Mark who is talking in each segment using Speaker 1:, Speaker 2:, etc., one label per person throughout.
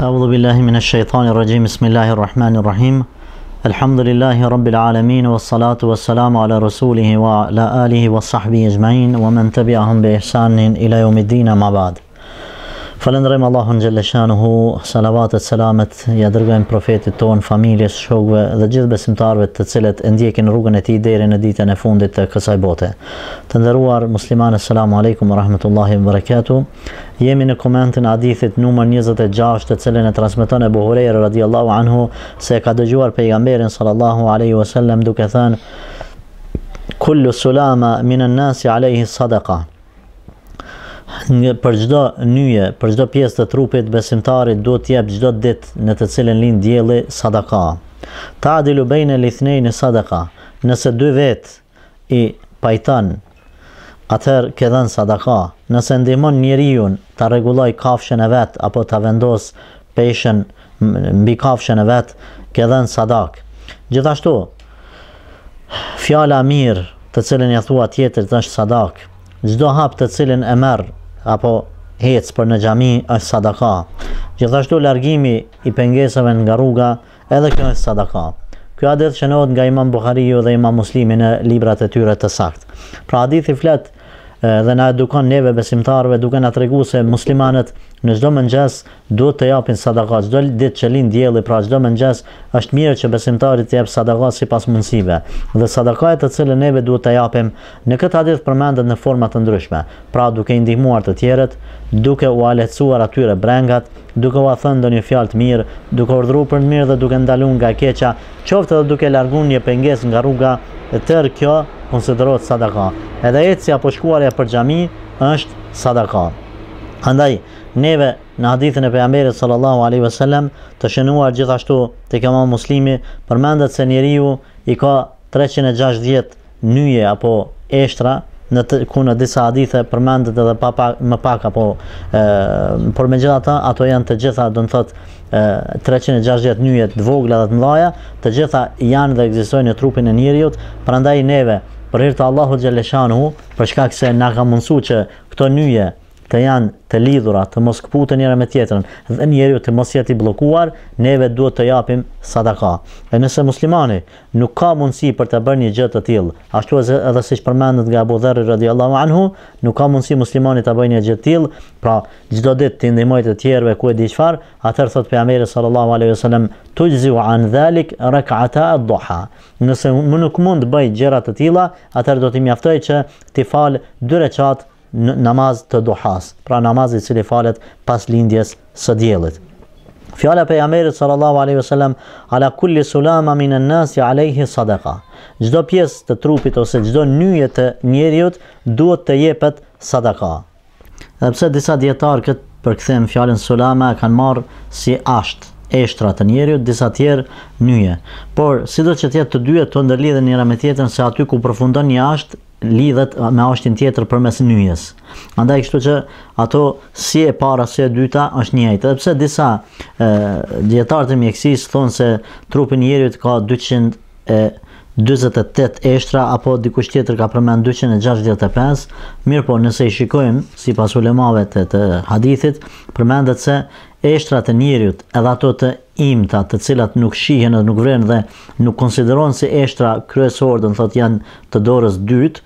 Speaker 1: أعوذ بالله من الشيطان الرجيم بسم الله الرحمن الرحيم الحمد لله رب العالمين والصلاة والسلام على رسوله وعلى آله وصحبه أجمعين ومن تبعهم بإحسان إلى يوم الدين ما بعد Falenderojm Allahun Gjeleshanuhu, salavatet, selamet, ja dërgojmë profetit ton, familjes, shokve dhe gjithë besimtarve të cilet ndjekin rrugën e ti deri në ditën e fundit të kësaj bote. Të ndëruar, muslimane, salamu aleikum, rahmetullahi, mbërëketu. Jemi në komentin adithit numër 26 të cilën e transmiton e buhurere radiallahu anhu se ka dëgjuar pejgamberin sallallahu alaihi wasallam duke thënë Kullu sulama minën nasi alaihi sadaka." për çdo nyje, për çdo pjesë të trupit besimtarit duhet të jap çdo ditë në të cilën lind dielli sadaka. Ta'dilu baina al ithnaini sadaka. Nëse dy vet i pajtan, atëherë ke dhën sadaka. Nëse ndihmon njeriu ta rregulloj kafshën e vet apo ta vendos peshën mbi kafshën e vet, ke dhën sadak. Gjithashtu, fjala mirë, të cilën ja thua tjetër, është sadak. Çdo hap të cilin e merr apo hecë për në xhami është sadaka. Gjithashtu largimi i pengesave nga rruga edhe kjo është sadaka. Ky hadith shënohet nga Imam Buhariu dhe Imam Muslimi në librat e tyre të saktë. Pra hadithi flet dhe na edukon neve besimtarve duke na tregu se muslimanët në çdo mëngjes duhet të japin sadaka çdo ditë që lind dielli pra çdo mëngjes është mirë që besimtarit të jap sadaka sipas mundësive dhe sadaka e të cilën neve duhet të japim në këtë hadith përmendet në forma të ndryshme pra duke i ndihmuar të tjerët duke u alecuar atyre brengat, duke u thënë do një fjalë të mirë, duke ordru për në mirë dhe duke ndalun nga keqa, qofte dhe duke largun një penges nga rruga, e tërë kjo konsiderohet sadaka. Edhe ecja apo shkuarja për xhami është sadaka. Andaj neve në hadithin e pejgamberit sallallahu alaihi wasallam të shënuar gjithashtu tek Imam Muslimi përmendet se njeriu i ka 360 nyje apo eshtra në të, ku në disa hadithe përmendet edhe pa më pak apo ë por megjithatë ato janë të gjitha do të thotë 360 nyje të vogla dhe të mëdha, të gjitha janë dhe ekzistojnë në trupin e njeriu. Prandaj neve për hir të Allahut xhaleshanu për shkak se na ka mësuar që këto nyje të janë të lidhura, të mos kputen njëra me tjetrën, dhe njeriu të mos jetë i bllokuar, neve duhet të japim sadaka. E nëse muslimani nuk ka mundësi për të bërë një gjë të tillë, ashtu edhe siç përmendet nga Abu Dharr radhiyallahu anhu, nuk ka mundësi muslimani ta bëjë një gjë të tillë, pra çdo ditë ti ndihmoj të tjerëve ku e di çfarë, atëherë thot pejgamberi sallallahu alaihi wasallam, tujzi an zalik rak'ata ad-duha." Nëse nuk mund të bëj gjëra të tilla, atëherë do të mjaftoj që ti fal dy recat namaz të duhas, pra namaz i cili falet pas lindjes së djelit. Fjala për jamerit sallallahu aleyhi sallam, ala kulli sulama minë nas aleyhi sadaka. Gjdo pjesë të trupit ose gjdo njëje të njeriut duhet të jepet sadaka. Dhe pse disa dietar këtë përkthem fjalën sulama kanë marë si asht, eshtra të njeriut, disa tjerë njëje. Por, si do që tjetë të dyje të ndërlidhe njëra me tjetën se aty ku përfundon një asht lidhet me ashtin tjetër përmes nyjes. Andaj kështu që ato si e para, si e dyta është njëjtë. Dhe pse disa ë e të mjekësisë thonë se trupi i njeriut ka 200 e 28 eshtra apo dikush tjetër ka përmend 265, mirë po nëse i shikojmë si pas ulemave të, të hadithit, përmendet se eshtrat e njëriut edhe ato të imta të cilat nuk shihen dhe nuk vren dhe nuk konsideron si eshtra kryesor dhe në thot janë të dorës dytë,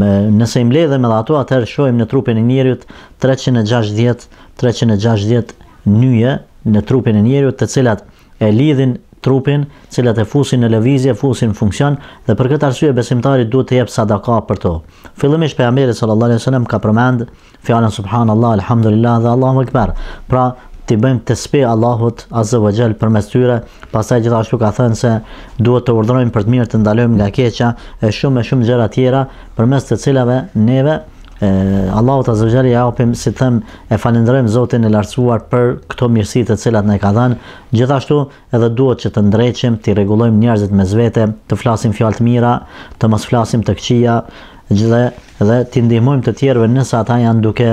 Speaker 1: me, nëse i ledhe me ato atër shojmë në trupin e njëriut 360, 360 nyje në trupin e njëriut të cilat e lidhin trupin, cilat e fusin në lëvizje, fusin në funksion dhe për këtë arsye besimtari duhet të jep sadaka për to. Fillimisht pejgamberi sallallahu alajhi wasallam ka përmend fjalën subhanallahu alhamdulillah dhe allahu akbar. Pra ti bëjmë të spi Allahut Azza wa gjell për mes tyre, pasaj gjithashtu ka thënë se duhet të urdhërojmë për të mirë të ndalojmë nga keqja e shumë e shumë gjera tjera për mes të cilave neve Allahu ta zogjali ja opim si them e falenderojm Zotin e lartësuar për këto mirësi të cilat na e ka dhënë. Gjithashtu edhe duhet që të ndrejtim, të rregullojmë njerëzit mes vete, të flasim fjalë të mira, të mos flasim të këqija, gjithë dhe të ndihmojmë të tjerëve nëse ata janë duke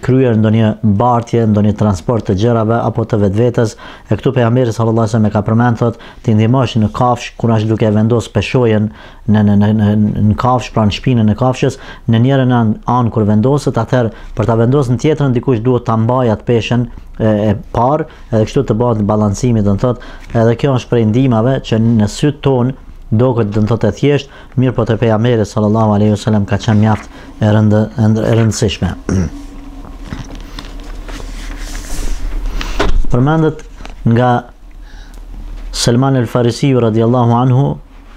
Speaker 1: kryer ndonjë mbartje, ndonjë transport të gjërave apo të vetvetes. E këtu pejgamberi sallallahu alajhi wasallam ka përmend thotë, ti ndihmosh në kafsh kur as duke vendos peshojën në në në në, në kafsh pranë shpinën e kafshës, në njërin an, an kur vendoset, atëherë për ta vendosur në tjetrën dikush duhet ta mbajë atë peshën e parë, edhe kështu të bëhet balancimi, do të thotë, edhe kjo është prej ndihmave që në syt tonë do këtë në e thjesht, mirë po të peja mere, sallallahu aleyhi sallam, ka qenë mjaftë e, rëndë, e rëndësishme. Përmendet nga Selman el Farisiu, radiallahu anhu,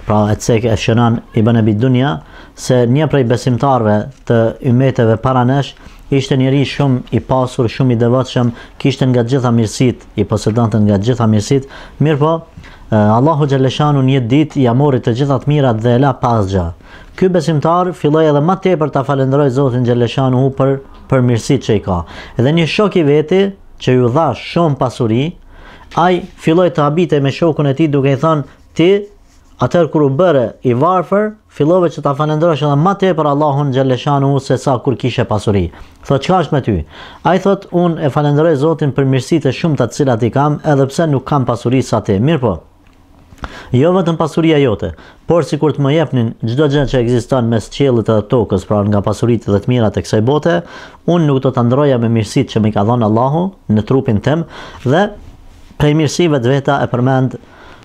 Speaker 1: pra e cek e shënan i bën e bitë dunja, se një prej besimtarve të imeteve paranesh, ishte njëri shumë i pasur, shumë i devatëshem, kishtë nga gjitha mirësit, i posedantën nga gjitha mirësit, mirë po, Allahu Gjeleshanu një dit ja mori të gjithat mirat dhe la pasgja. Ky besimtar filloj edhe ma tepër ta falendroj Zotin Gjeleshanu u për, për që i ka. Edhe një shok i veti që ju dha shumë pasuri, aj filloj të abite me shokun e ti duke i thonë ti, atër kër u bërë i varfër, fillove që ta falendrosh edhe ma te për Allahun Gjeleshanu se sa kur kishe pasuri. Thot, qka është me ty? A i thot, unë e falendroj Zotin për mirësit e shumë të cilat i kam, edhe pse nuk kam pasuri sa te. Mirë po, Jo vetëm pasuria jote, por sikur të më jepnin çdo gjë që ekziston mes qiellit dhe tokës, pra nga pasuritë dhe të mirat të kësaj bote, unë nuk do ta ndroja me mirësitë që më ka dhënë Allahu në trupin tim dhe prej mirësive të veta e përmend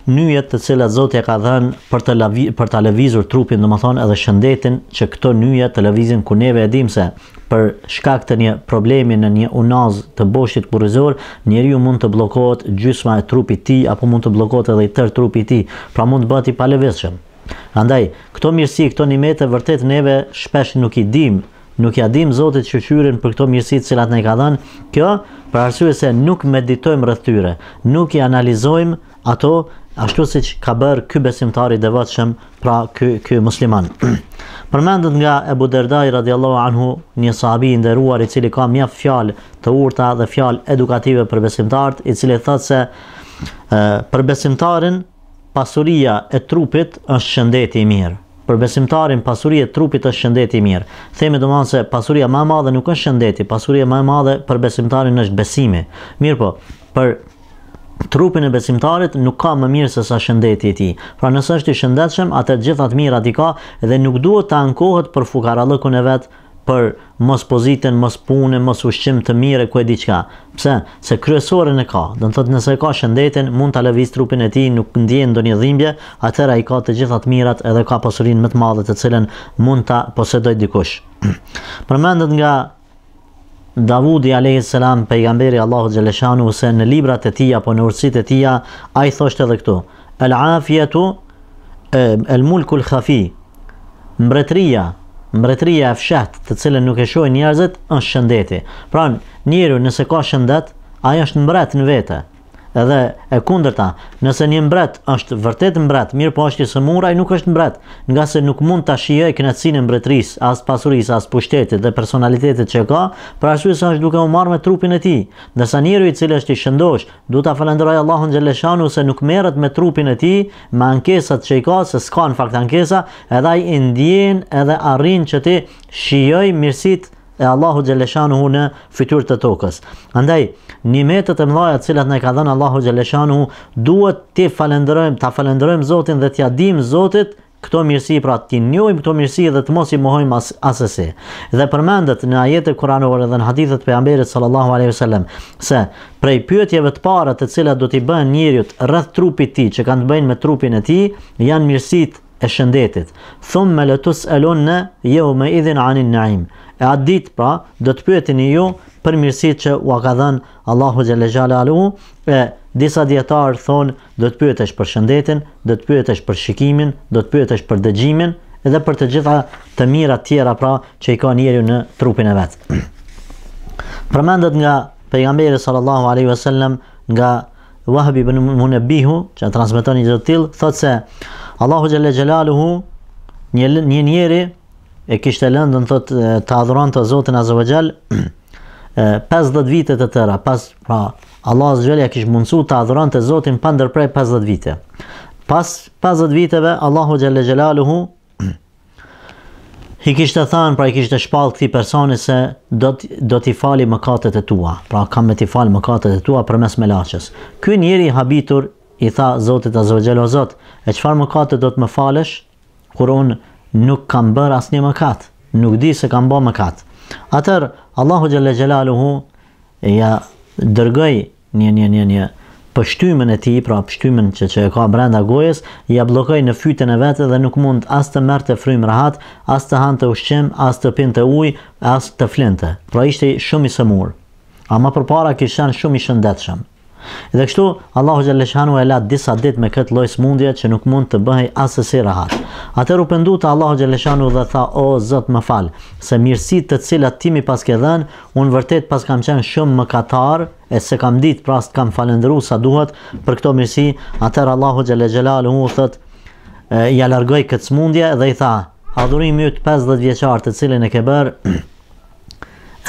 Speaker 1: mënyrat të cilat Zoti ka dhënë për të levizur lëvizur trupin, domethënë edhe shëndetin, që këto mënyra të lëvizin ku neve e se për shkak të një problemi në një unaz të boshit kurrizor, njeriu mund të bllokohet gjysma e trupit ti tij apo mund të bllokohet edhe i tërë trupi i tij, pra mund të bëhet i palevëshëm. Andaj, këto mirësi, këto nimete vërtet neve shpesh nuk i dim, nuk ja dim Zotit që qyrin për këto mirësi të cilat ne i ka dhënë. Kjo për arsye se nuk meditojmë rreth tyre, nuk i analizojmë ato ashtu siç ka bër ky besimtar i devotshëm, pra ky ky musliman. Përmendet nga Ebu Derdaj radhiyallahu anhu, një sahabi i nderuar i cili ka mjaft fjalë të urta dhe fjalë edukative për besimtarët, i cili thotë se për besimtarin pasuria e trupit është shëndeti i mirë. Për besimtarin pasuria e trupit është shëndeti i mirë. Themi domthonë se pasuria më e madhe nuk është shëndeti, pasuria më e madhe për besimtarin është besimi. Mirpo, për trupin e besimtarit nuk ka më mirë se sa shëndeti i tij. Pra nëse është i shëndetshëm, atë gjithat gjitha mirat i ka dhe nuk duhet të ankohet për fukarallëkun e vet, për mos pozitën, mos punën, mos ushqim të mirë ku e diçka. Pse? Se kryesorën e ka. Do të thotë nëse ka shëndetin, mund ta levis trupin e tij, nuk ndjen ndonjë dhimbje, atëra i ka të gjitha të mirat edhe ka posurin më të madhe të cilën mund ta posedoj dikush. Përmendet nga Davudi a.s. pejgamberi Allahu Gjeleshanu se në librat e tia po në ursit e tia a i thosht edhe këtu el afjetu el mulkul khafi mbretria mbretria e fshat të cilën nuk e shoj njerëzit është shëndeti pra njeru nëse ka shëndet ai është mbret në vete edhe e kundërta. Nëse një mbret është vërtet mbret, mirë po është i sëmur, nuk është mbret, nga se nuk mund ta shijojë kënaqësinë e mbretërisë, as pasurisë, as pushtetit dhe personalitetit që ka, për arsye se është duke u marrë me trupin e tij. Ndërsa njeriu i cili është i shëndosh, duhet ta falenderoj Allahun xhaleshanu se nuk merret me trupin e tij, me ankesat që i ka, se s'ka në fakt ankesa, edhe ai ndjen edhe arrin që ti shijojë mirësitë e Allahu Gjeleshanuhu në fytyrë të tokës. Andaj, nimetet e mëdha të cilat na i ka dhënë Allahu Gjeleshanuhu duhet të falenderojmë, ta falenderojmë Zotin dhe të jadim Zotit këto mirësi pra ti njohim këto mirësi dhe të mos i mohojmë as asesi. Dhe përmendet në ajete kuranore dhe në hadithet për Amberit sallallahu alaihi wasallam se prej pyetjeve të para të cilat do t'i bën njëriut rreth trupit të tij që kanë të bëjnë me trupin e tij, janë mirësitë e shëndetit. Thumë me letus elon në jehu jo me idhin anin naim. E atë dit pra, do të pyetin ju për mirësit që u a ka Allahu Gjelle Gjale Alu, e disa djetarë thonë do të pyetesh për shëndetin, do të pyetesh për shikimin, do të pyetesh për dëgjimin, edhe për të gjitha të mira tjera pra që i ka njeri në trupin e vetë. Përmendët nga pejgamberi sallallahu alaihi wasallam nga Wahbi ibn Munabbihu, që transmeton një gjë thotë se Allahu xhalla xhelaluhu një një njeri e kishte lëndën të adhuran të Zotin Azza wa 50 vite të tëra pas pra Allahu xhalla kish mundsu adhuran të Zotin pa ndërprej 50 vite. Pas 50 viteve Allahu xhalla xhelaluhu i kishte thënë pra i kishte shpallë këti personi se do do t'i fali mëkatet e tua. Pra kam me t'i fal mëkatet e tua përmes melaçës. Ky njeri i habitur i tha Zotit Azogjelo Zot, e qëfar më katë do të më falesh, kur unë nuk kam bërë asë një më katë, nuk di se kam bërë më katë. Atër, Allahu Gjelle Gjelalu hu, ja dërgëj një një një një pështymen e ti, pra pështymen që, që e ka brenda gojës, ja blokëj në fytën e vete dhe nuk mund asë të mërë të frymë rahat, asë të hanë të ushqim, asë të pinë të uj, asë të flinte. Pra ishte shumë i sëmurë. A ma për para kishen shumë i shëndetëshëm. Dhe kështu Allahu xhallahu e ela disa ditë me kët lloj smundje që nuk mund të bëhej as rahat. Atë u pendu te Allahu xhallahu dhe tha: "O Zot, më fal, se mirësitë të cilat ti më pas ke dhënë, un vërtet pas kam qenë shumë mëkatar e se kam dit pras të kam falendëruar sa duhet për këtë mirësi." atër Allahu xhallahu xhalalu u thot: "Ja largoj këtë smundje dhe i tha: "Adhurim yt 50 vjeçar të cilin e ke bër."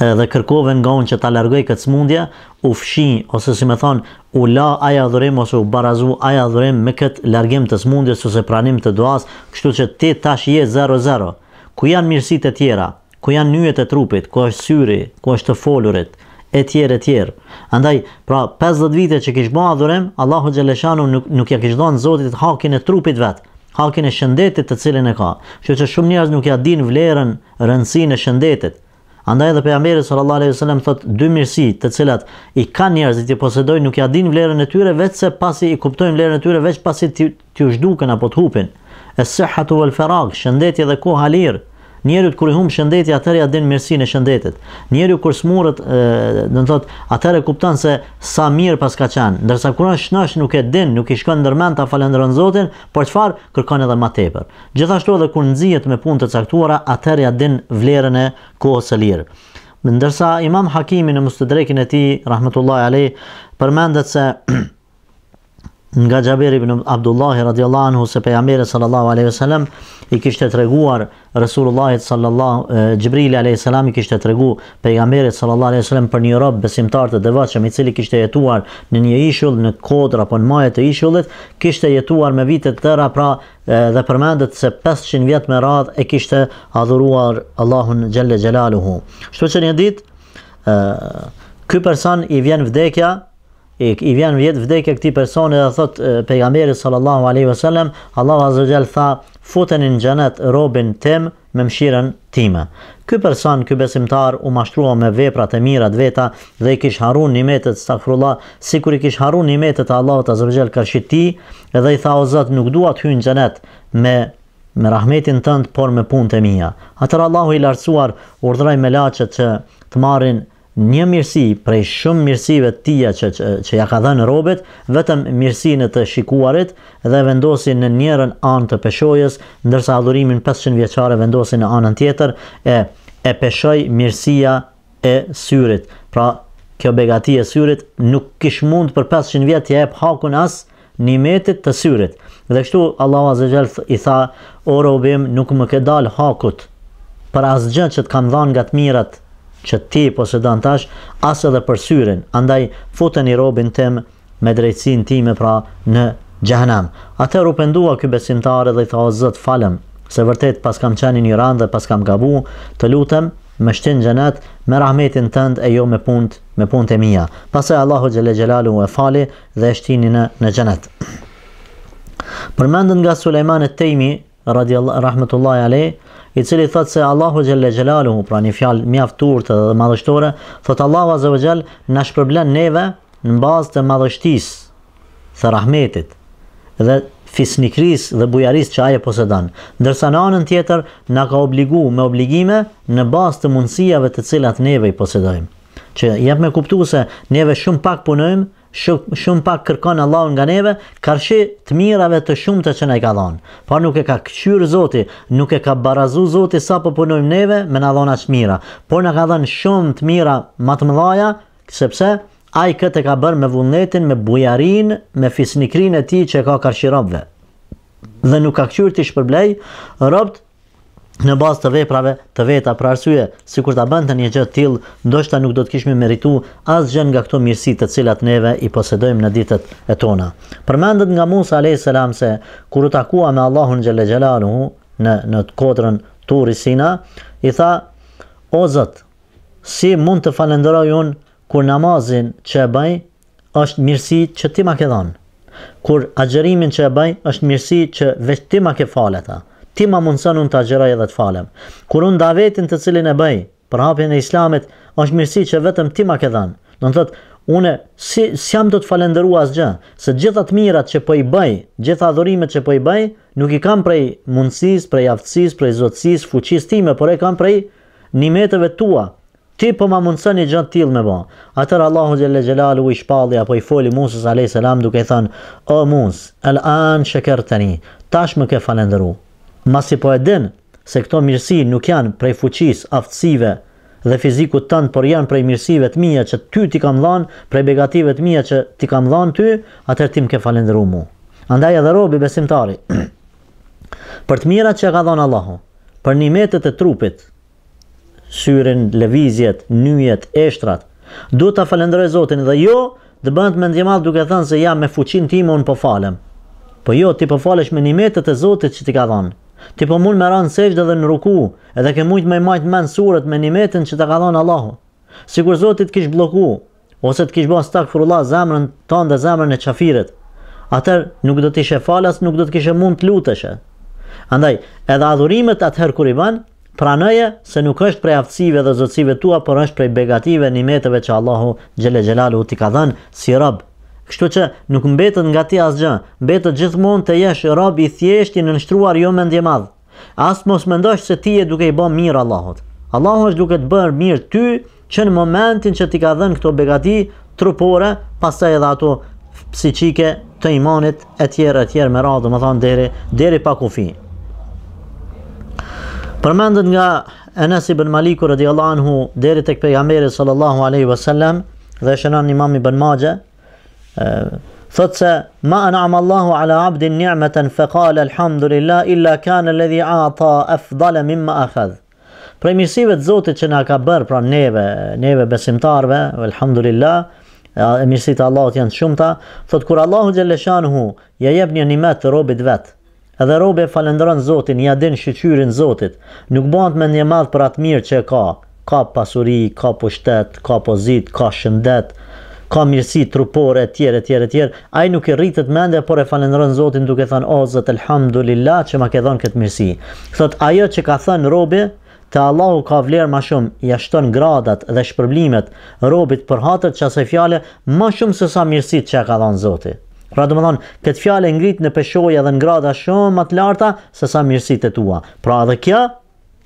Speaker 1: edhe kërkoven nga unë që ta largoj këtë smundje, u fshi ose si më thon u la ai adhurim ose u barazu ai adhurim me kët largim të smundjes ose pranim të duas, kështu që ti tash je 00. Ku janë mirësitë të tjera? Ku janë nyjet e trupit? Ku është syri? Ku është të folurit? etjer etjer. Andaj, pra 50 vite që kish bë adhurim, Allahu xhaleshanu nuk, nuk ja kish dhënë Zotit hakin e trupit vet, hakin e shëndetit të cilin e ka. që, që shumë njerëz nuk ja din vlerën, rëndësinë e shëndetit. Andaj edhe pejgamberi sallallahu alejhi sellem thot dy mirësi, të cilat i kanë njerëzit që posedojnë nuk ja din vlerën e tyre vetëse pasi i kuptojnë vlerën e tyre veç pasi t'i zhduken apo të hupin. Es-sihhatu wal faragh, shëndetje dhe koha lirë. Njeri kur i humb shëndetin, atëherë ia den mersinë shëndetit. Njeri kur smurret, do të thotë, atëherë kupton se sa mirë pas ka qenë. Ndërsa kur është shnash nuk e den, nuk i shkon ndërmend ta falënderon Zotin, por çfarë kërkon edhe më tepër. Gjithashtu edhe kur nxihet me punë të caktuara, atëherë ia den vlerën e kohës së lirë. Ndërsa Imam Hakimi në Mustadrekin e tij, rahmetullahi alay, përmendet se nga Xhaberi ibn Abdullah radhiyallahu anhu se pejgamberi sallallahu alaihi wasallam i kishte treguar Resulullah sallallahu Xhibril alaihi salam i kishte tregu pejgamberit sallallahu alaihi wasallam për një rob besimtar të devotshëm i cili kishte jetuar në një ishull në Kodër apo në majë të ishullit kishte jetuar me vite të tëra pra dhe përmendet se 500 vjet me radh e kishte adhuruar Allahun xhelle xhelaluhu. Kështu që një ditë ky person i vjen vdekja i vjen vjet vdekja këtij personi dhe thot pejgamberi sallallahu alaihi wasallam Allahu azza jal tha futen në xhenet robin tim me mshirën time ky person ky besimtar u mashtrua me veprat e mira të veta dhe i kish harruar nimetet stafrullah sikur i kish harruar nimetet e Allahut azza jal karshiti dhe i tha o zot nuk dua të hyj në xhenet me me rahmetin tënd por me punët e mia atëra Allahu i lartësuar urdhroi me laçet që të marrin një mirësi prej shumë mirësive të tija që, që, që ja ka në robit, vetëm mirësinë të shikuarit dhe vendosin në njerën anë të peshojës, ndërsa adhurimin 500 vjeqare vendosin në anën tjetër e, e peshoj mirësia e syrit. Pra, kjo begati e syrit nuk kish mund për 500 vjetë të jep hakun as një metit të syrit. Dhe kështu, Allah Azegjel i tha, o robim, nuk më ke dal hakut për asgjën që të kam dhanë nga të mirat që ti po dan tash as edhe për syrin andaj futeni robin tim me drejtsinë time pra në xhehenam atë u pendua ky besimtar dhe i tha zot falem se vërtet pas kam qenë në Iran dhe pas kam gabu të lutem me shtin xhenat me rahmetin tënd e jo me punt me punët e mia pastaj Allahu xhele xhelalu e fali dhe e shtini në në xhenet përmendën nga Sulejmani Tejmi radiallahu rahmetullahi alej i cili thot se Allahu xhalla xhelalu pra një fjalë mjaftuar të madhështore thot Allahu azza wa xal na shpërblen neve në bazë të madhështisë së rahmetit dhe fisnikrisë dhe bujarisë që ajo posedan. ndërsa në anën tjetër na ka obligu me obligime në bazë të mundësive të cilat neve i posedojmë që jap me se neve shumë pak punojmë shumë shum pak kërkon Allahu nga neve karshi të mirave të shumta që ne i ka dhënë. Po nuk e ka këqyrë Zoti, nuk e ka barazu Zoti sa po punojmë neve me na dhona të mira, por na ka dhënë shumë të mira më të mëdha, sepse ai këtë e ka bërë me vullnetin, me bujarin, me fisnikrinë e tij që ka karshi robve, Dhe nuk ka këqyrë ti shpërblej, robët në bazë të veprave të veta për arsye, sikur ta bënte një gjë të tillë, ndoshta nuk do të kishim merituar asgjë nga këto mirësi të cilat neve i posedojmë në ditët e tona. Përmendet nga Musa alayhis salam se kur u takua me Allahun xhelel xhelaluhu në në kodrën Turi Sina, i tha: "O Zot, si mund të falenderoj un kur namazin që e bëj është mirësi që ti ma ke dhënë? Kur agjërimin që e bëj është mirësi që ti ma ke falë ata?" ti ma mundësën unë të agjeroj edhe të falem. Kur unë davetin të cilin e bëj, për hapjen e islamit, është mirësi që vetëm ti ma ke dhanë. Në në thëtë, une, si, si jam do të falenderu asë gjë, se gjithat mirat që po i bëj, gjitha adhurimet që po i bëj, nuk i kam prej mundësis, prej aftësis, prej zotësis, fuqis time, por e kam prej nimeteve tua, ti po ma mundësën i gjatë tilë me bo. Atër Allahu Gjelle Gjelalu i shpalli apo i foli Musës a.s. duke i thënë, o Musë, el anë shëkër të një, tash më ke falenderu, Masi po e din se këto mirësi nuk janë prej fuqis, aftësive dhe fizikut tënë, por janë prej mirësive të mija që ty ti kam dhanë, prej begative të mija që ti kam dhanë ty, atër tim ke falendru mu. Andaj edhe robi besimtari, për të mira që ka dhanë Allahu, për nimetet e trupit, syrin, levizjet, njët, eshtrat, du të falendru e Zotin dhe jo, dhe bëndë me ndjemat duke thënë se ja me fuqin ti më unë po falem, po jo, ti po falesh me nimetet e Zotit që ti ka dhanë, Ti po mund me ranë sejtë dhe në ruku, edhe ke mujtë me majtë men surët me nimetin që të ka dhonë Allahu. kur Zotit kish bloku, ose të kish ba stak frula zemrën tanë dhe zemrën e qafirit. Atër nuk do t'ishe falas, nuk do t'kishe mund t'luteshe. Andaj, edhe adhurimet atëherë kur i banë, pranëje se nuk është prej aftësive dhe zotësive tua, por është prej begative nimeteve që Allahu gjele gjelalu t'i ka dhenë si rabë. Kështu që nuk mbetet nga ti asgjë, mbetet gjithmonë të jesh rabi i thjeshtë i jo mendje madh. As mos mendosh se ti e duke i bën mirë Allahut. Allahu është duke të bërë mirë ty që në momentin që ti ka dhënë këto begati trupore, pastaj edhe ato psiqike të imanit e tjerë e tjerë me radhë, më thonë deri deri pa kufi. Përmendet nga Enes ibn Maliku radiallahu anhu deri tek pejgamberi sallallahu alaihi wasallam dhe shënon Imam ibn Maxhe thot se ma anam Allahu ala abdin njëmeten fe alhamdulillah illa kanë ledhi ata efdale mimma akhad Prej mirësive të Zotit që na ka bërë pra neve, neve besimtarve, alhamdulillah, e mirësit e Allahut janë të shumta, thot kur Allahu hu ja jep një nimet të robit vet, edhe robi falendron Zotin, ja din të Zotit, nuk bëhet me një madh për atë mirë që ka, ka pasuri, ka pushtet, ka pozit, ka shëndet, e, ka mirësi trupore e tjera e tjera ai nuk i rritet mende, por e falenërën Zotin duke thënë o Zot elhamdulillah që ma ke dhënë këtë mirësi. Thot ajo që ka thënë robi te Allahu ka vlerë më shumë, ia shton gradat dhe shpërblimet robit për hatet që asaj fjale më shumë se sa mirësitë që ka dhënë Zoti. Pra do të thonë, këtë fjalë ngrit në peshoja dhe në grada shumë më të larta se sa mirësitë tua. Pra edhe kjo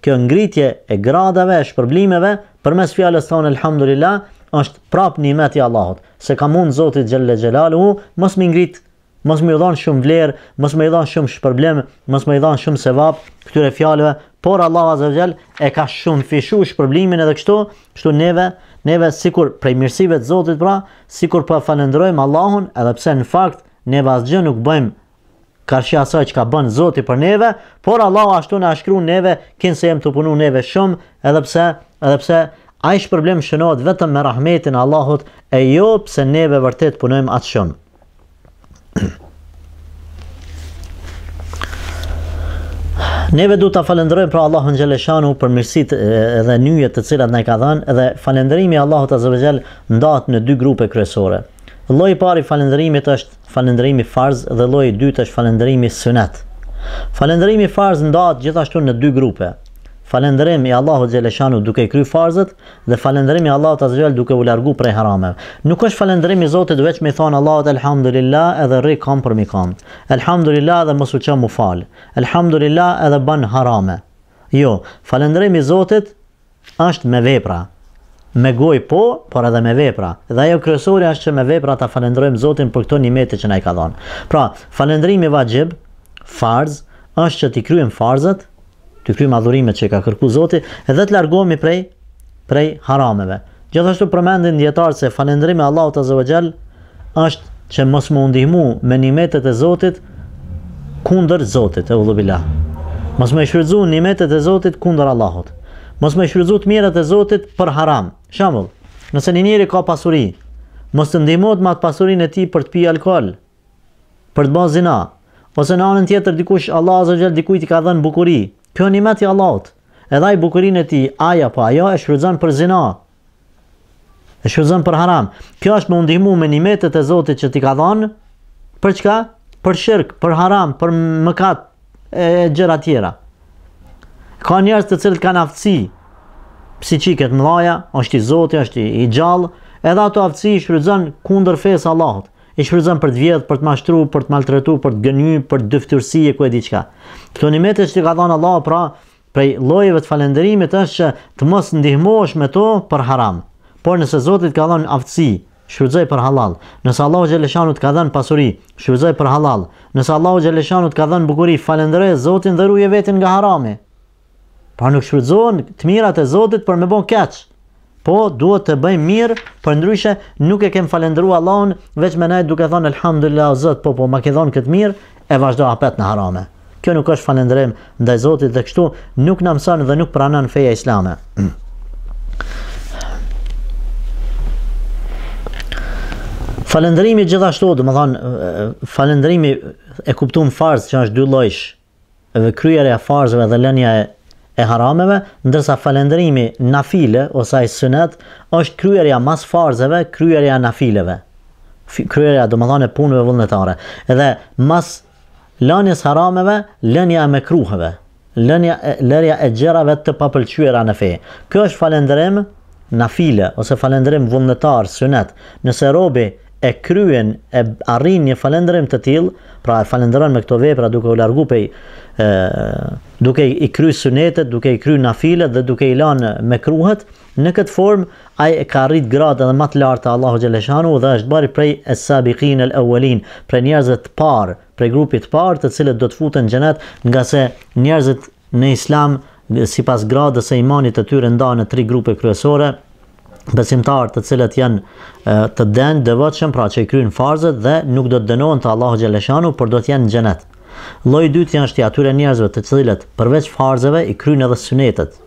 Speaker 1: Kjo ngritje e gradave, e shpërblimeve, për mes fjallës thonë, alhamdulillah, është prap nimet i Allahot, se ka mund Zotit Gjelle Gjelalu, mos më ngrit, mos më i dhanë shumë vlerë, mos më i dhanë shumë shpërblemë, mos më i dhanë shumë sevapë, këtyre fjallëve, por Allah Azze e ka shumë fishu shpërblimin edhe kështu, kështu neve, neve sikur prej mirësive të Zotit pra, sikur për po falendrojmë Allahun, edhe pse në fakt, neve asë nuk bëjmë Karshi asaj që ka bën Zoti për neve, por Allahu ashtu na shkruan neve, kinse të punu neve shumë, edhe pse, edhe pse A ish problem shënohet vetëm me rahmetin Allahut e jo pëse neve vërtet punojmë atë shumë. Neve du të falendrojmë pra Allahun Gjeleshanu për mirësit edhe njëjët të cilat ne ka dhenë dhe falendrimi Allahut Azevegjel ndatë në dy grupe kryesore. Loj pari falendrimit është falendrimi farz dhe loj dytë është falendrimi sënet. Falendrimi farz ndatë gjithashtu në dy grupe falendrim i Allahu xhaleshanu duke i kryer farzët dhe falendrim i Allahu ta duke u largu prej harame. Nuk është falendrim i Zotit vetëm me thon Allahu elhamdulillah edhe rri kam për kam. Elhamdulillah edhe mos u çam u fal. Elhamdulillah edhe ban harame. Jo, falendrim i Zotit është me vepra. Me goj po, por edhe me vepra. Dhe ajo kryesore është që me vepra ta falendrojmë Zotin për këto nimet që na i ka dhënë. Pra, falendrimi vajib, farz është që ti kryem farzat, të krymë adhurimet që ka kërku Zoti edhe të largohemi prej prej harameve. Gjithashtu përmendin djetarë se falëndrimi Allahut Azza wa Jall është që mos më undihmu me nimetet e Zotit kundër Zotit, e vëllubila. Mos më shfrytzu nimetet e Zotit kundër Allahut. Mos më shfrytzu të mirat e Zotit për haram. Shembull, nëse një njeri ka pasuri, mos të ndihmohet me atë pasurinë e tij për të pijë alkohol, për të bazina, ose në anën tjetër dikush Allah Azza wa dikujt i ka dhënë bukurinë, Kjo nimet i Allahot, edhe i bukurin e ti, aja po ajo e shfrydzon për zina, e shfrydzon për haram. Kjo është me undihmu me nimetet e Zotit që ti ka dhonë, për çka? Për shirkë, për haram, për mëkat e gjera tjera. Ka njerës të cilët kanë aftësi, si qiket i mëlaja, është i Zotit, është i gjallë, edhe ato aftësi i shfrydzon kundër fesë Allahot i shfrytëzon për të vjedhur, për të mashtruar, për të maltretuar, për të gënyer, për të dëftërsi e ku e diçka. çka. Këto është që ka dhënë Allahu pra prej llojeve të falënderimit është që të mos ndihmohesh me to për haram. Por nëse Zoti të ka dhënë aftësi, shfrytëzoj për halal. Nëse Allahu xhaleshanu të ka dhënë pasuri, shfrytëzoj për halal. Nëse Allahu xhaleshanu të ka dhënë bukuri, falëndroj Zotin dhe ruaje veten nga harami. Pa nuk shfrytëzon të mirat e Zotit për me bon keq. Po duhet të bëjmë mirë, për ndryshe nuk e kem falendëruar Allahun, veç me ndaj duke thënë elhamdullahu zot, po po ma ke thonë këtë mirë e vazhdo apet në harame. Kjo nuk është falendërim ndaj Zotit dhe kështu nuk na dhe nuk pranon feja islame. Falëndrimi gjithashtu, dhe më thonë, falëndrimi e kuptu më farzë që është dy lojsh, dhe kryere e farzëve dhe lënia e e harameve, ndërsa falendrimi na file ose i sunet është kryerja mas farzeve, kryerja na fileve. Kryerja do më punëve vullnetare. Edhe mas lënjës harameve, lënja e me kruheve. Lënja e, e gjerave të papëlqyera në fe Kjo është falendrim na file ose falendrim vullnetar, sunet. Nëse robi e kryen, e arrin një falendrim të tilë, pra e me këto vepra duke u largu duke i kry sunetet, duke i kry na filet dhe duke i lan me kruhet, në këtë form, ai e ka rrit gradë më të lartë të Allahu Gjeleshanu dhe është bari prej e sabikin e lë prej prej të parë, prej grupit parë të cilët do të futën gjenet, nga se njerëzit në islam, si pas së dhe se imanit të tyre nda në tri grupe kryesore, besimtarë të cilët janë të denë dhe pra që i kryin farzët dhe nuk do të dënohen të Allahu Gjeleshanu, por do të janë në gjenetë. Lloji i dytë janë shtyra të njerëzve të cilët përveç farzeve i kryjnë edhe sunetet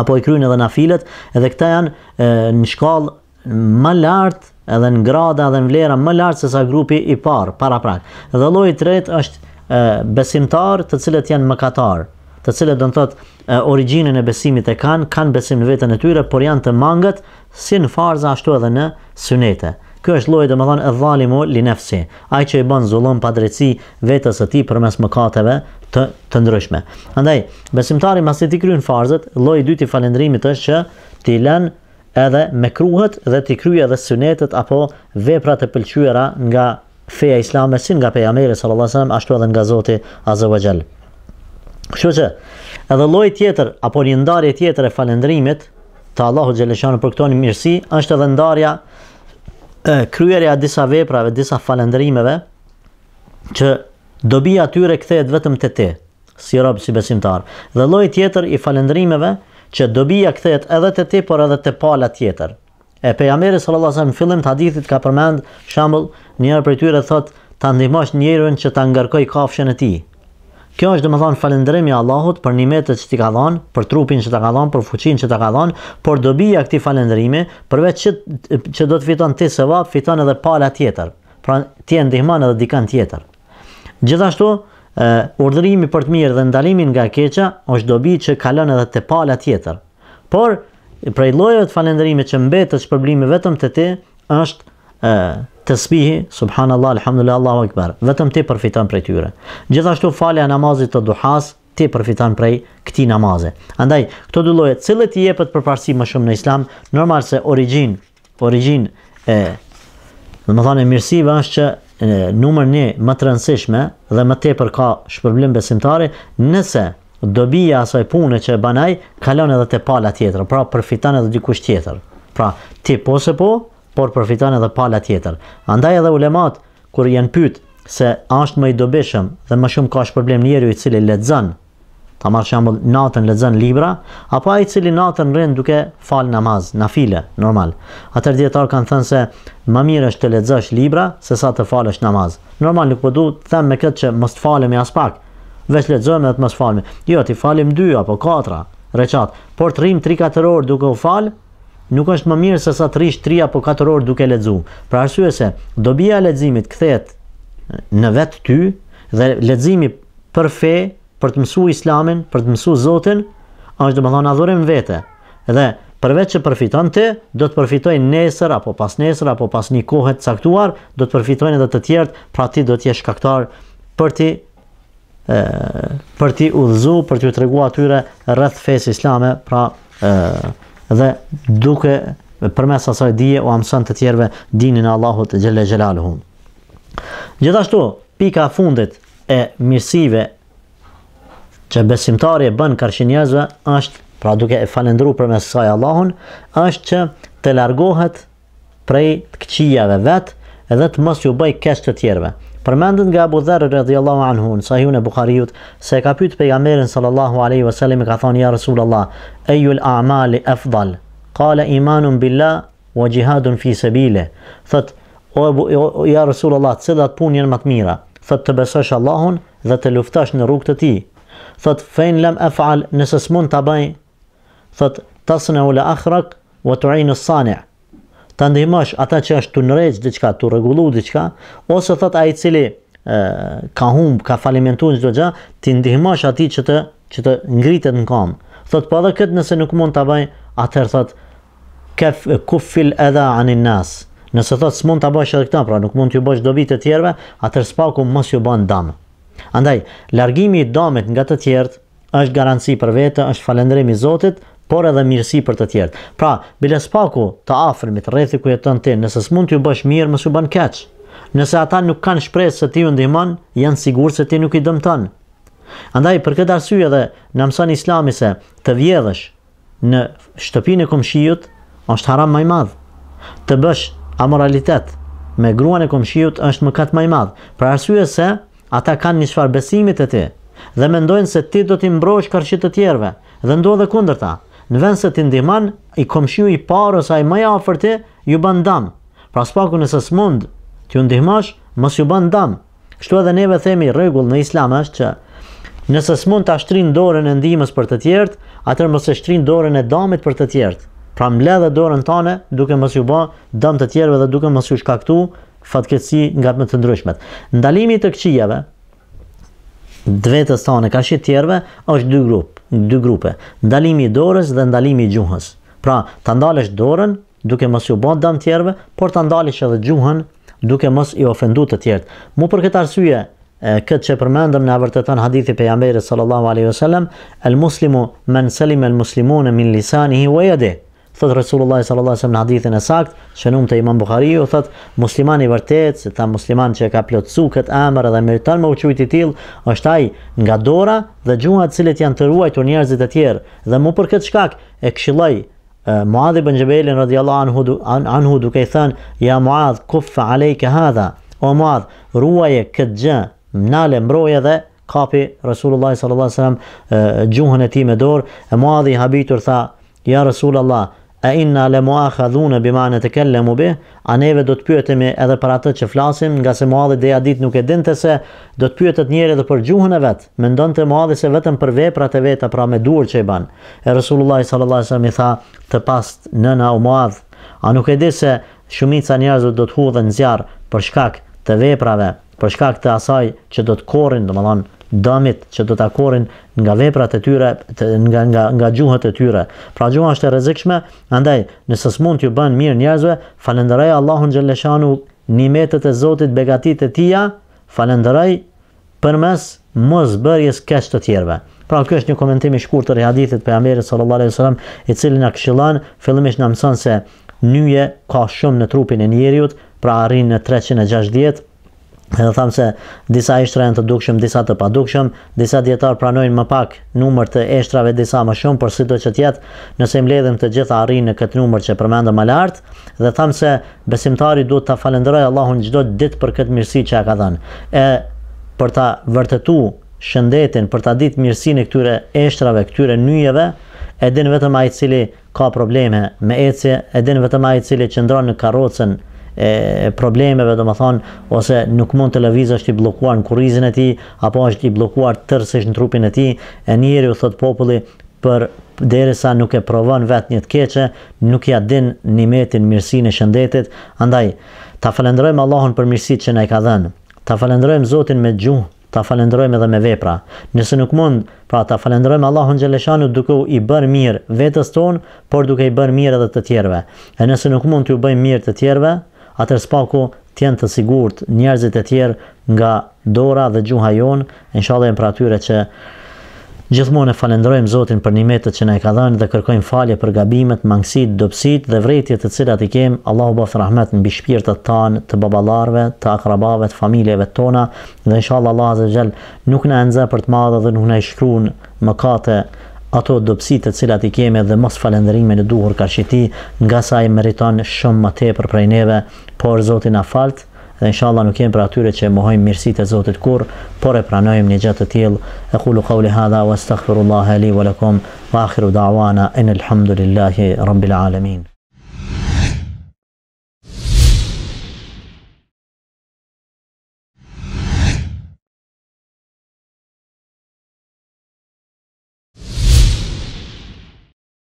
Speaker 1: apo i kryjnë edhe nafilet, edhe këta janë e, në shkallë më lart edhe në grada edhe në vlera më lart se sa grupi i parë para prak. Dhe lloji i tretë është e, besimtar, të cilët janë mëkatar, të cilët do të thotë origjinën e besimit e kanë, kanë besim në veten e tyre, por janë të mangët si në farza ashtu edhe në sunete. Kjo është lloji domethënë e dhalimu li nafsi, ai që i bën zullon pa drejtësi vetes së tij përmes mëkateve të të ndryshme. Andaj, besimtari pasi se ti kryen farzët, lloji i dytë i falendrimit është që ti lën edhe me kruhet dhe ti kryej edhe sunetet apo veprat e pëlqyera nga feja islame si nga pejgamberi sallallahu alajhi wasallam ashtu edhe nga Zoti azza wa jall. Kështu që edhe lloji tjetër apo një ndarje tjetër e falendrimit të Allahu xhaleshan për këtë mirësi është edhe ndarja kryerja disa veprave, disa falëndrimeve që dobi atyre kthehet vetëm te ti, si rob si besimtar. Dhe lloji tjetër i falëndrimeve që dobi ja kthehet edhe te ti, por edhe te pala tjetër. E pejgamberi sallallahu alajhi wasallam në fillim të hadithit ka përmend shembull, një herë tyre thotë ta ndihmosh njërin që ta ngarkoj kafshën e tij. Kjo është domethënë falënderimi i Allahut për nimetet që t'i ka dhënë, për trupin që t'i ka dhënë, për fuqinë që t'i ka dhënë, por dobi ja këtij falënderimi, përveç që që do të fiton ti se fiton edhe pala tjetër. Pra ti e ndihmon edhe dikën tjetër. Gjithashtu, ë urdhërimi për të mirë dhe ndalimin nga e keqja është dobi që ka lënë edhe te pala tjetër. Por prej llojeve të që mbetet shpërblimi vetëm te ti është ë tasbihi subhanallahu alhamdulillah, allahu akbar vetëm ti përfiton prej tyre gjithashtu falja namazit të duhas ti përfiton prej këtij namaze andaj këto dy lloje cilët i për përparësi më shumë në islam normal se origjin origjin e domethënë mirësive është që numër 1 më të rëndësishme dhe më tepër ka shpërblim besimtari nëse dobija asaj pune që e banaj kalon edhe te pala tjetër pra përfiton edhe dikush tjetër pra ti po se po por përfiton edhe pala tjetër. Andaj edhe ulemat kur janë pyet se a është më i dobishëm dhe më shumë ka çështje problem njeriu i cili lexon. Ta marr çambull natën lexon libra, apo ai i cili natën rën duke fal namaz nafile, normal. Atër dietar kanë thënë se më mirë është të lexosh libra sesa të falësh namaz. Normal nuk përdu po të them me këtë që mos të falem as pak, vetë lexojmë atë mos falëm. Jo, ti falim dy apo katra recitat, por të rrim 3-4 orë duke u falë nuk është më mirë se sa të rish 3 apo 4 orë duke lexu. Pra arsye se dobia e leximit kthehet në vetë ty dhe leximi për fe, për të mësuar Islamin, për të mësuar Zotin, është domethënë adhurim vete. Dhe përveç që përfiton ti, do të përfitoj nesër apo pas nesër apo pas një kohe të caktuar, do të përfitojnë edhe të tjerët, pra ti do të jesh shkaktar për ti ë për ti udhëzu, për t'u treguar atyre rreth fesë islame, pra ë dhe duke përmes asaj dije u amson të tjerëve dinin e Allahut xhelle xhelaluhu. Gjithashtu, pika e fundit e mirësive që besimtari e bën karshin njerëzve është pra duke e falendruar përmes saj Allahun, është që të largohet prej të këqijave vet edhe të mos ju bëj keq të tjerëve. Përmendën nga Abu Dharr radhiyallahu anhu, sahihun e Buhariut, se ka pyetur pejgamberin sallallahu alaihi wasallam i ka thonë ja Rasulullah, al-a'mal afdal? Qala imanun billah wa jihadun fi sabile. Thot o Abu ja Rasulullah, cilat punë janë më të mira? Thot të besosh Allahun dhe të luftosh në rrugën e tij. Thot fein lam af'al nëse s'mund ta bëj. Thot tasna ul akhrak wa tu'in as-sani' të ndihmosh ata që është të nërejtë dhe qka, të regullu dhe ose thot ai i cili e, ka humbë, ka falimentu në gjithë dhe gja, të ndihmosh ati që të, që të ngritet në kam. Thot pa po dhe këtë nëse nuk mund të abaj, atër thot kef, kufil edhe anin nasë. Nëse thot s'mund të abaj shetë këta, pra nuk mund të ju bësh do e të tjerve, atër s'paku mos ju bën damë. Andaj, largimi i damit nga të tjertë, është garanci për vete, është falendrim i Zotit, por edhe mirësi për të tjerët. Pra, bilas paku të afërmit rrethit ku jeton ti, nëse s'mund t'ju bësh mirë, mos u ban keq. Nëse ata nuk kanë shpresë se ti u ndihmon, janë sigurt se ti nuk i dëmton. Andaj për këtë arsye dhe në mëson Islami se të vjedhësh në shtëpinë e komshiut është haram më i madh. Të bësh amoralitet me gruan e komshiut është mëkat më i madh, për arsye se ata kanë një çfarë besimit te ti dhe mendojnë se ti do t'i mbrojësh karshit të tjerëve dhe ndodhe kundërta në vend se ti ndihman, i komshiu i parë ose i më afërt e ju bën dëm. Pra spaku nëse smund ti u ndihmash, mos ju bën dëm. Kështu edhe neve themi rregull në islam është që nëse smund ta shtrin dorën e ndihmës për të tjerët, atëherë mos e shtrin dorën e dëmit për të tjerët. Pra mbledh dorën tonë duke mos ju bë dëm të tjerëve dhe duke mos ju shkaktu fatkeqësi nga më të ndryshmet. Ndalimi i të këqijave, dvetës tonë ka shi tjerve, është dy grup, dy grupe. Ndalimi i dorës dhe ndalimi i gjuhës. Pra, ta ndalësh dorën duke mos ju bën dëm tjerve, por ta ndalësh edhe gjuhën duke mos i ofendu të tjertë. Mu për këtë arsye, këtë që përmendëm në avërtetën hadithi pe jamberi sallallahu alaihi wasallam, el muslimu men selim el muslimune min lisani hi wejede, thot Resulullah sallallahu alaihi wasallam në hadithin e sakt, shënuar te Imam Buhariu, thot muslimani i vërtet, se ta musliman që ka plotsu kët emër dhe meriton me uçuit i till, është ai nga dora dhe gjuha të cilët janë të ruajtur njerëzit e tjerë. Dhe më për këtë shkak e këshilloi Muadh ibn Jabal radhiyallahu anhu anhu duke i thënë ja Muadh kuffa alayka hadha o Muadh ruaje këtë gjë nale mbroje dhe kapi Resulullah sallallahu alaihi wasallam gjuhën e tij me dorë e Muadhi habitur tha ja Resulullah e inna le mua khadhune bima në të kelle mu bi, a neve do të pyetemi edhe për atë që flasim, nga se mua dhe adit dit nuk e dinte se do të pyetet njëri dhe për gjuhën e vetë, me ndonë të mua se vetëm për veprat e veta, pra me duar që i banë. E Rasulullah sallallahu sallam i tha të past nëna u mua a nuk e di se shumica njerëzve do të hudhe në zjarë për shkak të veprave, për shkak të asaj që do të korin, do më thonë, dëmit që do të akorin nga veprat e tyre të, nga nga nga gjuhët e tyre. Pra gjuha është e rrezikshme, andaj nëse s'mund t'ju bën mirë njerëzve, falenderoj Allahun xhelleshanu nimetet e Zotit begatitë e tija, falenderoj përmes mos bërjes kesh të tjerve. Pra kjo është një komentim i shkurtër i hadithit pejgamberit sallallahu alaihi wasallam, i cili na këshillon fillimisht në mëson se njëje ka shumë në trupin e njeriut, pra arrin në 360 edhe thamë se disa ishtra janë të dukshëm, disa të padukshëm, disa dietar pranojnë më pak numër të eshtrave, disa më shumë, por sido që të jetë, nëse i mbledhim të gjitha arrin në këtë numër që përmendëm më lart, dhe thamë se besimtari duhet ta falenderojë Allahun çdo ditë për këtë mirësi që ja ka dhënë. E për ta vërtetuar shëndetin, për ta ditë mirësinë këtyre eshtrave, këtyre nyjeve, e din vetëm ai i cili ka probleme me ecje, e din vetëm ai i cili qëndron në karrocën e problemeve do thonë ose nuk mund të lëvizësh ti bllokuar në kurrizin e tij apo është i bllokuar tërësisht në trupin e tij e njëri u thot populli për derisa nuk e provon vetë një të keqe nuk ja din nimetin mirësinë e shëndetit andaj ta falenderojmë Allahun për mirësitë që na i ka dhënë ta falenderojmë Zotin me gjuhë ta falenderojmë edhe me vepra nëse nuk mund pra ta falenderojmë Allahun xhaleshanu duke i bërë mirë vetes ton por duke i bërë mirë edhe të tjerëve e nëse nuk mund t'u bëjmë mirë të tjerëve atër spaku të jenë të sigurt njerëzit e tjerë nga dora dhe gjuha jonë, e në pra që gjithmonë e falendrojmë Zotin për një metët që ne e ka dhenë dhe kërkojmë falje për gabimet, mangësit, dopsit dhe vrejtjet të cilat i kemë, Allahu bëftë rahmet në bishpirët të tanë, të babalarve, të akrabave, të familjeve të tona, dhe inshallah Allah zë gjelë nuk në enze për të madhe dhe nuk në ishkru në mëkate të ato dobësi të cilat i kemi dhe mos falënderime të duhur kaq shitë, nga sa i meriton shumë më tepër prej neve, por Zoti na falt dhe inshallah nuk kemi për atyre që mohojmë mirësitë e Zotit kurr, por e pranojmë një gjatë të tillë. E qulu qawli hadha wastaghfirullaha li wa lakum wa akhiru da'wana inel hamdulillahi rabbil alamin.